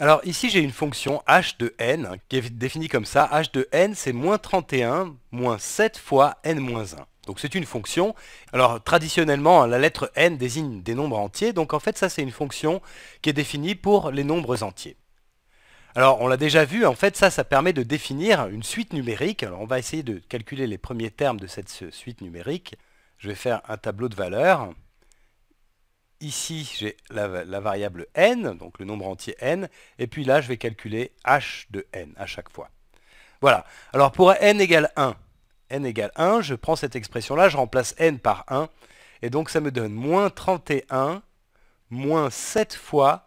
Alors ici j'ai une fonction h de n hein, qui est définie comme ça. h de n c'est moins 31 moins 7 fois n moins 1. Donc c'est une fonction. Alors traditionnellement hein, la lettre n désigne des nombres entiers. Donc en fait ça c'est une fonction qui est définie pour les nombres entiers. Alors on l'a déjà vu, en fait ça, ça permet de définir une suite numérique. Alors on va essayer de calculer les premiers termes de cette suite numérique. Je vais faire un tableau de valeurs. Ici, j'ai la, variable n, donc le nombre entier n, et puis là, je vais calculer h de n à chaque fois. Voilà. Alors pour n égale 1, n égale 1, je prends cette expression-là, je remplace n par 1, et donc ça me donne moins 31, moins 7 fois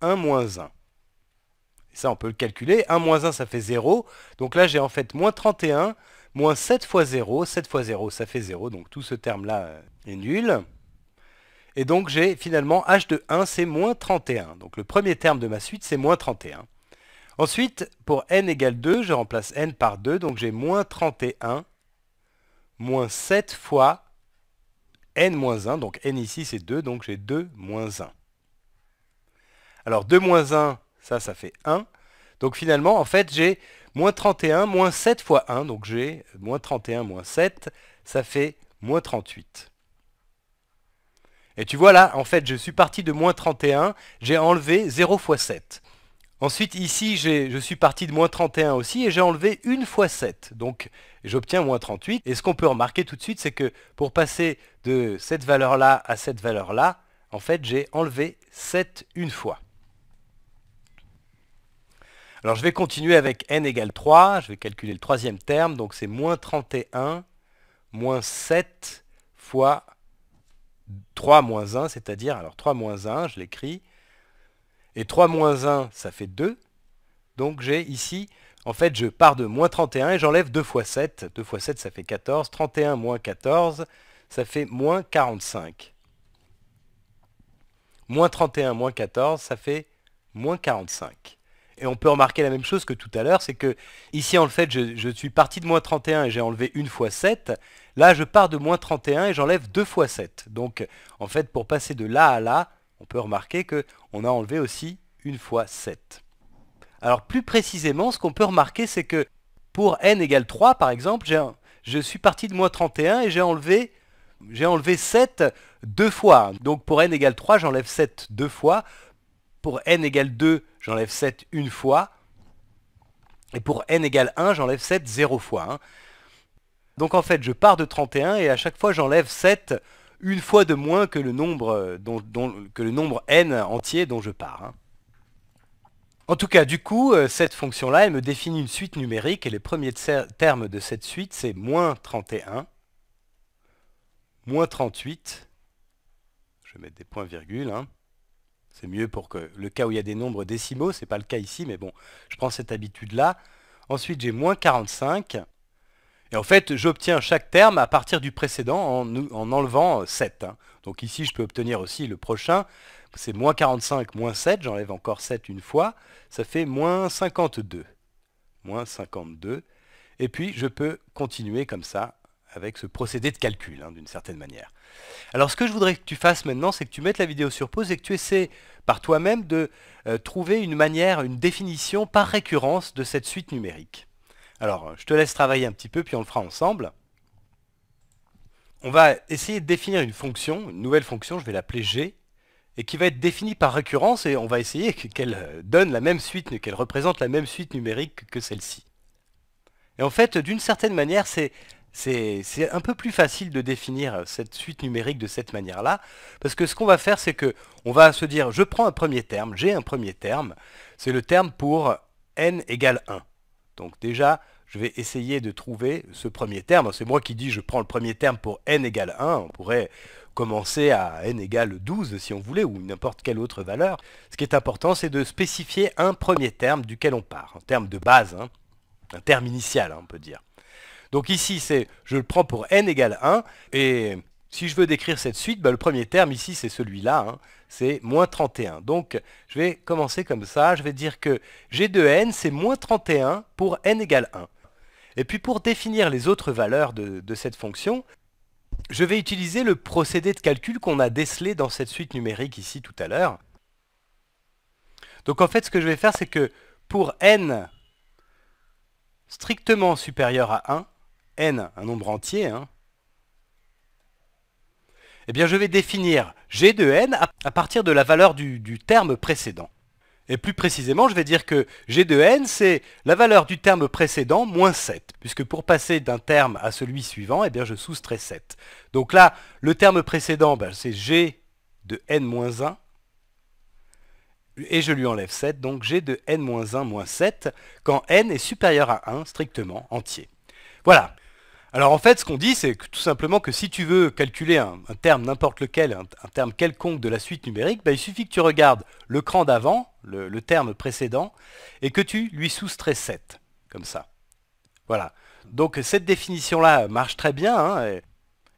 1 moins 1. ça, on peut le calculer. 1 moins 1, ça fait 0. Donc là, j'ai en fait moins 31, moins 7 fois 0. 7 fois 0, ça fait 0. Donc tout ce terme-là est nul. Et donc j'ai finalement h de 1, c'est moins 31. Donc le premier terme de ma suite, c'est moins 31. Ensuite, pour n égale 2, je remplace n par 2, donc j'ai moins 31, moins 7 fois n moins 1, donc n ici c'est 2, donc j'ai 2 moins 1. Alors 2 moins 1, ça, ça fait 1. Donc finalement, en fait, j'ai moins 31, moins 7 fois 1, donc j'ai moins 31, moins 7, ça fait moins 38. Et tu vois là, en fait, je suis parti de moins 31, j'ai enlevé 0 fois 7. Ensuite, ici, je suis parti de moins 31 aussi et j'ai enlevé 1 fois 7. Donc, j'obtiens moins 38. Et ce qu'on peut remarquer tout de suite, c'est que pour passer de cette valeur-là à cette valeur-là, en fait, j'ai enlevé 7 une fois. Alors, je vais continuer avec n égale 3. Je vais calculer le troisième terme. Donc, c'est moins 31 moins 7 fois 3 moins 1, c'est-à-dire, alors 3 moins 1, je l'écris, et 3 moins 1, ça fait 2, donc j'ai ici, en fait, je pars de moins 31 et j'enlève 2 fois 7, 2 fois 7, ça fait 14, 31 moins 14, ça fait moins 45. Moins 31 moins 14, ça fait moins 45. Et on peut remarquer la même chose que tout à l'heure, c'est que ici en fait je, suis parti de moins 31 et j'ai enlevé une fois 7. Là je pars de moins 31 et j'enlève deux fois 7. Donc en fait pour passer de là à là, on peut remarquer qu'on a enlevé aussi une fois 7. Alors plus précisément, ce qu'on peut remarquer c'est que pour n égale 3 par exemple, je suis parti de moins 31 et j'ai enlevé j'ai enlevé 7 deux fois. Donc pour n égale 3, j'enlève 7 deux fois. Pour n égale 2, j'enlève 7 une fois. Et pour n égale 1, j'enlève 7 0 fois. Hein. Donc en fait, je pars de 31 et à chaque fois, j'enlève 7 une fois de moins euh, que le nombre, n entier dont je pars. Hein. En tout cas, du coup, euh, cette fonction-là, elle me définit une suite numérique et les premiers termes de cette suite, c'est moins 31, moins 38, je vais mettre des points-virgules, hein, c'est mieux pour que le cas où il y a des nombres décimaux, c'est pas le cas ici, mais bon, je prends cette habitude-là. Ensuite, j'ai moins 45. Et en fait, j'obtiens chaque terme à partir du précédent en, enlevant 7. Euh, hein. Donc ici, je peux obtenir aussi le prochain. C'est moins 45, moins 7. J'enlève encore 7 une fois. Ça fait moins 52. Moins 52. Et puis, je peux continuer comme ça avec ce procédé de calcul, hein, d'une certaine manière. Alors ce que je voudrais que tu fasses maintenant, c'est que tu mettes la vidéo sur pause et que tu essaies par toi-même de euh, trouver une manière, une définition par récurrence de cette suite numérique. Alors je te laisse travailler un petit peu, puis on le fera ensemble. On va essayer de définir une fonction, une nouvelle fonction, je vais l'appeler g, et qui va être définie par récurrence, et on va essayer qu'elle euh, donne la même suite, qu'elle représente la même suite numérique que celle-ci. Et en fait, d'une certaine manière, c'est c'est un peu plus facile de définir cette suite numérique de cette manière-là, parce que ce qu'on va faire, c'est que on va se dire, je prends un premier terme, j'ai un premier terme, c'est le terme pour n égale 1. Donc déjà, je vais essayer de trouver ce premier terme. C'est moi qui dis, je prends le premier terme pour n égale 1. On pourrait commencer à n égale 12 si on voulait, ou n'importe quelle autre valeur. Ce qui est important, c'est de spécifier un premier terme duquel on part, un terme de base, hein. un terme initial, hein, on peut dire. Donc ici, c'est je le prends pour n égale 1, et si je veux décrire cette suite, ben, le premier terme ici, c'est celui-là, hein, c'est moins 31. Donc je vais commencer comme ça, je vais dire que g de n, c'est moins 31 pour n égale 1. Et puis pour définir les autres valeurs de, de cette fonction, je vais utiliser le procédé de calcul qu'on a décelé dans cette suite numérique ici tout à l'heure. Donc en fait, ce que je vais faire, c'est que pour n strictement supérieur à 1, n, un nombre entier, hein, eh bien je vais définir g de n à partir de la valeur du, terme précédent. Et plus précisément, je vais dire que g de n, c'est la valeur du terme précédent moins 7, puisque pour passer d'un terme à celui suivant, eh bien je soustrais 7. Donc là, le terme précédent, ben, c'est g de n-1, moins et je lui enlève 7, donc g de n-1 moins moins 7, quand n est supérieur à 1 strictement entier. Voilà, alors en fait, ce qu'on dit, c'est tout simplement que si tu veux calculer un, terme n'importe lequel, un, terme quelconque de la suite numérique, bah, il suffit que tu regardes le cran d'avant, le, terme précédent, et que tu lui soustrais 7, comme ça. Voilà. Donc cette définition-là marche très bien. Hein,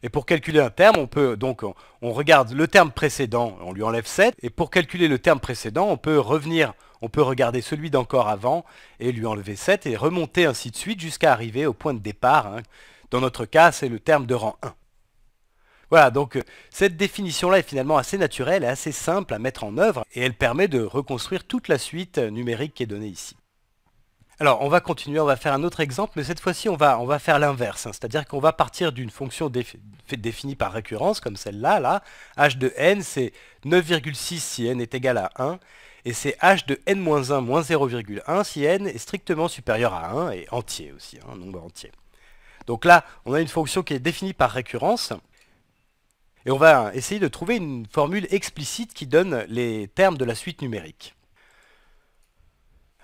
et, pour calculer un terme, on peut donc on, regarde le terme précédent, on lui enlève 7, et pour calculer le terme précédent, on peut revenir, on peut regarder celui d'encore avant et lui enlever 7 et remonter ainsi de suite jusqu'à arriver au point de départ. Hein, dans notre cas, c'est le terme de rang 1. Voilà, donc euh, cette définition-là est finalement assez naturelle et assez simple à mettre en œuvre et elle permet de reconstruire toute la suite euh, numérique qui est donnée ici. Alors on va continuer, on va faire un autre exemple, mais cette fois-ci on va, on va faire l'inverse, hein. c'est-à-dire qu'on va partir d'une fonction définie par récurrence comme celle-là, là, h de n c'est 9,6 si n est égal à 1, et c'est h de n-1 moins 0,1 si n est strictement supérieur à 1 et entier aussi, hein, un nombre entier. Donc là, on a une fonction qui est définie par récurrence. Et on va essayer de trouver une formule explicite qui donne les termes de la suite numérique.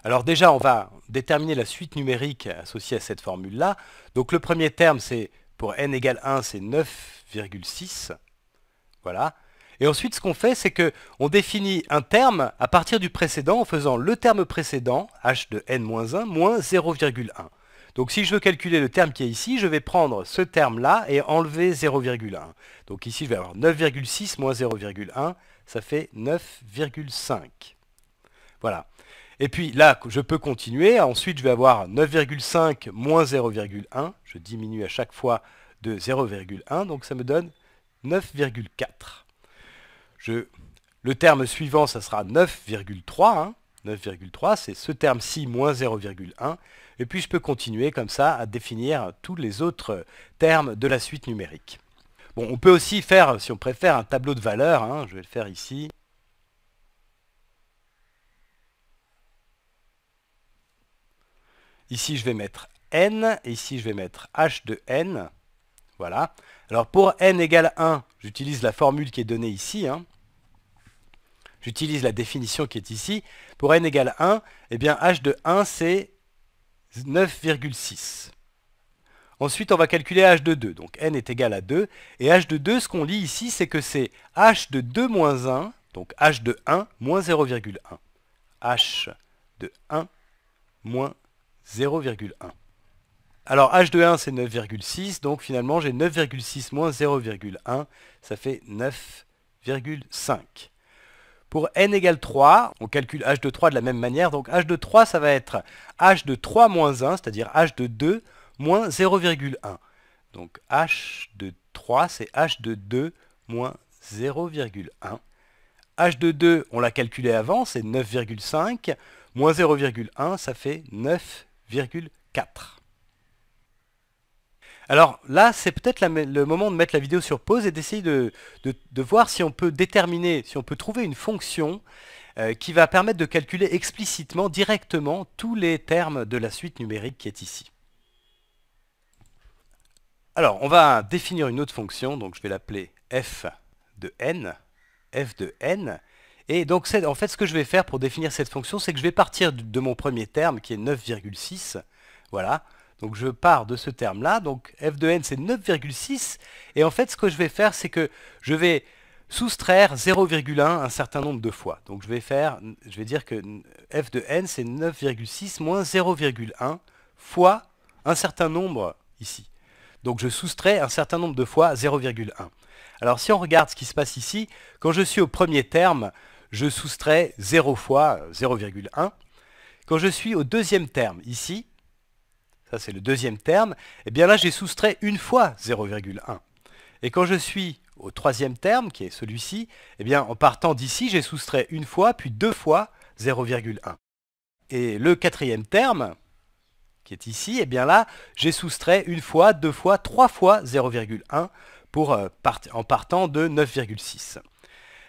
Alors déjà, on va déterminer la suite numérique associée à cette formule-là. Donc le premier terme, c'est pour n égale 1, c'est 9,6. Voilà. Et ensuite, ce qu'on fait, c'est qu'on définit un terme à partir du précédent en faisant le terme précédent, h de n-1, moins 0,1. Donc si je veux calculer le terme qui est ici, je vais prendre ce terme-là et enlever 0,1. Donc ici, je vais avoir 9,6 moins 0,1, ça fait 9,5. Voilà. Et puis là, je peux continuer. Ensuite, je vais avoir 9,5 moins 0,1. Je diminue à chaque fois de 0,1, donc ça me donne 9,4. Le terme suivant, ça sera 9,3. 9,3, hein. c'est ce terme-ci moins 0,1. Et puis je peux continuer comme ça à définir tous les autres termes de la suite numérique. Bon, on peut aussi faire, si on préfère, un tableau de valeurs. Hein. je vais le faire ici. Ici, je vais mettre n, et ici, je vais mettre h de n. Voilà. Alors pour n égale 1, j'utilise la formule qui est donnée ici. Hein. J'utilise la définition qui est ici. Pour n égale 1, et eh bien h de 1, c'est 9,6. Ensuite, on va calculer h de 2. Donc n est égal à 2. Et h de 2, ce qu'on lit ici, c'est que c'est h de 2 moins 1, donc h de 1 moins 0,1. h de 1 moins 0,1. Alors h de 1, c'est 9,6. Donc finalement, j'ai 9,6 moins 0,1. Ça fait 9,5. Pour n égale 3, on calcule h de 3 de la même manière. Donc h de 3, ça va être h de 3 moins 1, c'est-à-dire h de 2 moins 0,1. Donc h de 3, c'est h de 2 moins 0,1. h de 2, on l'a calculé avant, c'est 9,5. Moins 0,1, ça fait 9,4. Alors là, c'est peut-être le moment de mettre la vidéo sur pause et d'essayer de, voir si on peut déterminer, si on peut trouver une fonction euh, qui va permettre de calculer explicitement, directement, tous les termes de la suite numérique qui est ici. Alors, on va définir une autre fonction, donc je vais l'appeler f de n, f de n, et donc en fait ce que je vais faire pour définir cette fonction, c'est que je vais partir de mon premier terme qui est 9,6, voilà, donc je pars de ce terme-là, donc f de n c'est 9,6, et en fait ce que je vais faire c'est que je vais soustraire 0,1 un certain nombre de fois. Donc je vais faire, je vais dire que f de n c'est 9,6 moins 0,1 fois un certain nombre ici. Donc je soustrais un certain nombre de fois 0,1. Alors si on regarde ce qui se passe ici, quand je suis au premier terme, je soustrais 0 fois 0,1. Quand je suis au deuxième terme ici, ça c'est le deuxième terme, et eh bien là j'ai soustrait une fois 0,1. Et quand je suis au troisième terme, qui est celui-ci, et eh bien en partant d'ici, j'ai soustrait une fois, puis deux fois 0,1. Et le quatrième terme, qui est ici, et eh bien là, j'ai soustrait une fois, deux fois, trois fois 0,1 euh, en partant de 9,6.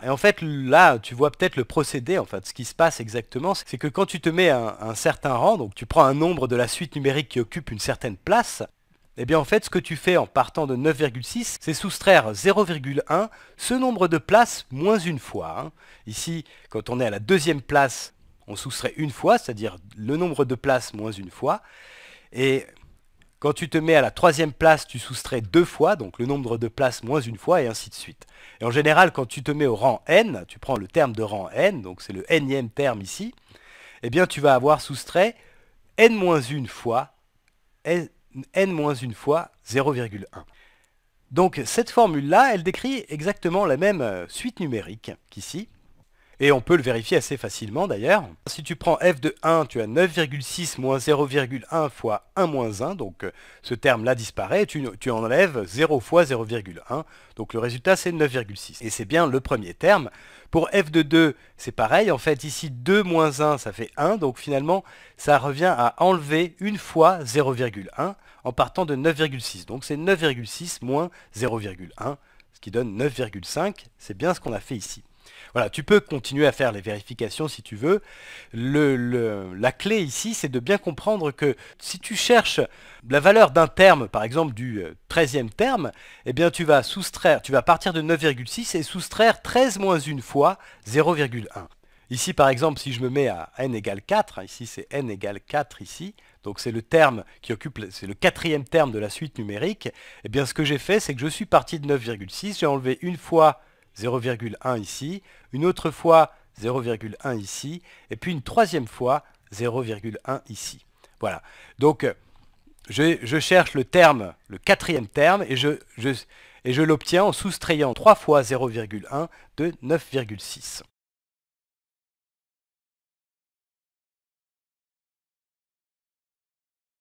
Et en fait, là, tu vois peut-être le procédé, en fait. Ce qui se passe exactement, c'est que quand tu te mets un, certain rang, donc tu prends un nombre de la suite numérique qui occupe une certaine place, eh bien en fait, ce que tu fais en partant de 9,6, c'est soustraire 0,1, ce nombre de places moins une fois. Hein. Ici, quand on est à la deuxième place, on soustrait une fois, c'est-à-dire le nombre de places moins une fois. Et quand tu te mets à la troisième place, tu soustrais deux fois, donc le nombre de places moins une fois, et ainsi de suite. Et en général, quand tu te mets au rang n, tu prends le terme de rang n, donc c'est le nème terme ici, eh bien tu vas avoir soustrait n une fois, n une fois 0,1. Donc cette formule-là, elle décrit exactement la même euh, suite numérique qu'ici, et on peut le vérifier assez facilement d'ailleurs. Si tu prends f de 1, tu as 9,6 moins 0,1 fois 1 moins 1, donc euh, ce terme-là disparaît, tu, tu enlèves 0 fois 0,1, donc le résultat c'est 9,6. Et c'est bien le premier terme. Pour f de 2, c'est pareil, en fait ici 2 moins 1 ça fait 1, donc finalement ça revient à enlever une fois 0,1 en partant de 9,6. Donc c'est 9,6 moins 0,1, ce qui donne 9,5, c'est bien ce qu'on a fait ici. Voilà, tu peux continuer à faire les vérifications si tu veux. la clé ici, c'est de bien comprendre que si tu cherches la valeur d'un terme, par exemple du 13e euh, terme, eh bien tu vas soustraire, tu vas partir de 9,6 et soustraire 13 moins une fois 0,1. Ici, par exemple, si je me mets à n égale 4, hein, ici c'est n égale 4 ici, donc c'est le terme qui occupe, c'est le quatrième terme de la suite numérique, eh bien ce que j'ai fait, c'est que je suis parti de 9,6, j'ai enlevé une fois 0,1 ici, une autre fois 0,1 ici, et puis une troisième fois 0,1 ici. Voilà. Donc, euh, je, cherche le terme, le quatrième terme, et je, et je l'obtiens en soustrayant 3 fois 0,1 de 9,6.